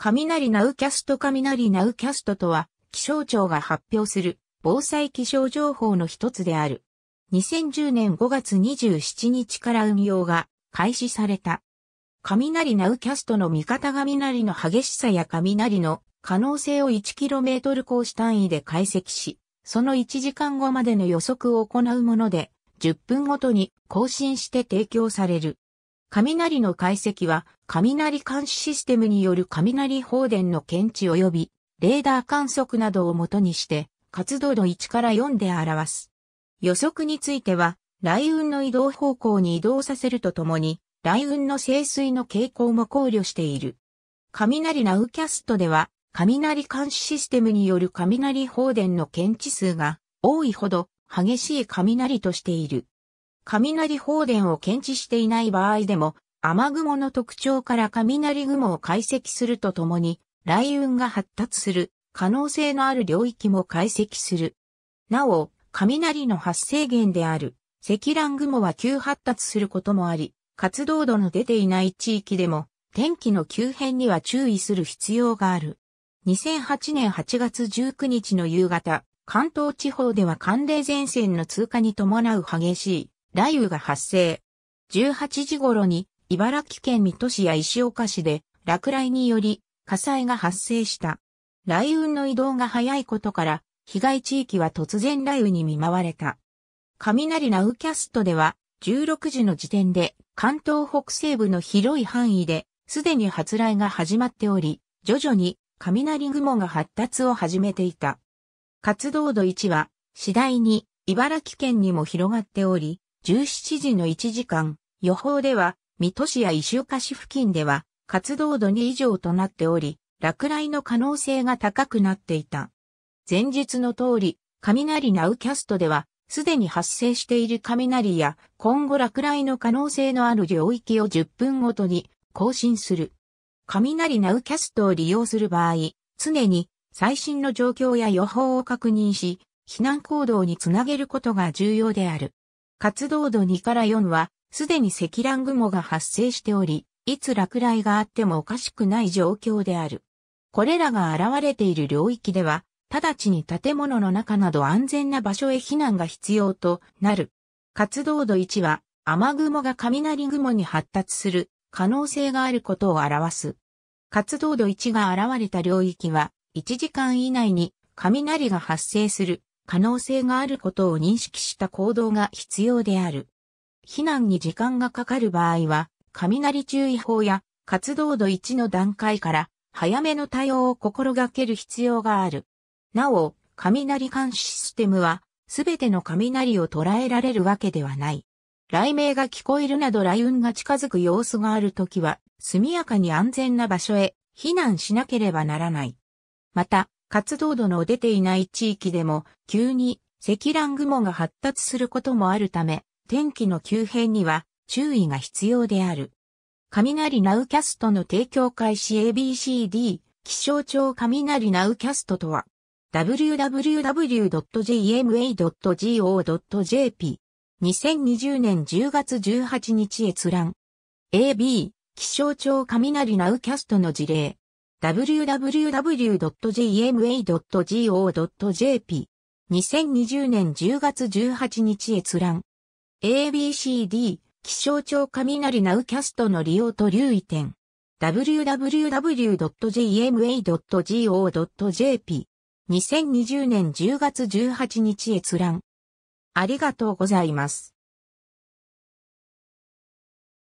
雷ナウキャスト雷ナウキャストとは、気象庁が発表する防災気象情報の一つである。2010年5月27日から運用が開始された。雷ナウキャストの見方雷の激しさや雷の可能性を 1km コー単位で解析し、その1時間後までの予測を行うもので、10分ごとに更新して提供される。雷の解析は、雷監視システムによる雷放電の検知及び、レーダー観測などをもとにして、活動度1から4で表す。予測については、雷雲の移動方向に移動させるとともに、雷雲の清水の傾向も考慮している。雷ナウキャストでは、雷監視システムによる雷放電の検知数が多いほど激しい雷としている。雷放電を検知していない場合でも、雨雲の特徴から雷雲を解析するとともに、雷雲が発達する可能性のある領域も解析する。なお、雷の発生源である積乱雲は急発達することもあり、活動度の出ていない地域でも天気の急変には注意する必要がある。2008年8月19日の夕方、関東地方では寒冷前線の通過に伴う激しい雷雨が発生。18時頃に茨城県水戸市や石岡市で落雷により火災が発生した。雷雲の移動が早いことから被害地域は突然雷雨に見舞われた。雷ナウキャストでは16時の時点で関東北西部の広い範囲ですでに発雷が始まっており、徐々に雷雲が発達を始めていた。活動度1は次第に茨城県にも広がっており、17時の1時間、予報では、水戸市や石岡市付近では、活動度2以上となっており、落雷の可能性が高くなっていた。前述の通り、雷ナウキャストでは、すでに発生している雷や今後落雷の可能性のある領域を10分ごとに更新する。雷ナウキャストを利用する場合、常に最新の状況や予報を確認し、避難行動につなげることが重要である。活動度2から4は、すでに積乱雲が発生しており、いつ落雷があってもおかしくない状況である。これらが現れている領域では、直ちに建物の中など安全な場所へ避難が必要となる。活動度1は、雨雲が雷雲に発達する可能性があることを表す。活動度1が現れた領域は、1時間以内に雷が発生する可能性があることを認識した行動が必要である。避難に時間がかかる場合は、雷注意報や活動度1の段階から早めの対応を心がける必要がある。なお、雷管システムは、すべての雷を捉えられるわけではない。雷鳴が聞こえるなど雷雲が近づく様子があるときは、速やかに安全な場所へ避難しなければならない。また、活動度の出ていない地域でも急に積乱雲が発達することもあるため、天気の急変には注意が必要である。雷ナウキャストの提供開始 ABCD 気象庁雷ナウキャストとは www.jma.go.jp 2020年10月18日閲覧 AB 気象庁雷ナウキャストの事例 www.gma.go.jp。2020年10月18日閲覧。ABCD、気象庁雷ナウキャストの利用と留意点。www.gma.go.jp。2020年10月18日閲覧。ありがとうございます。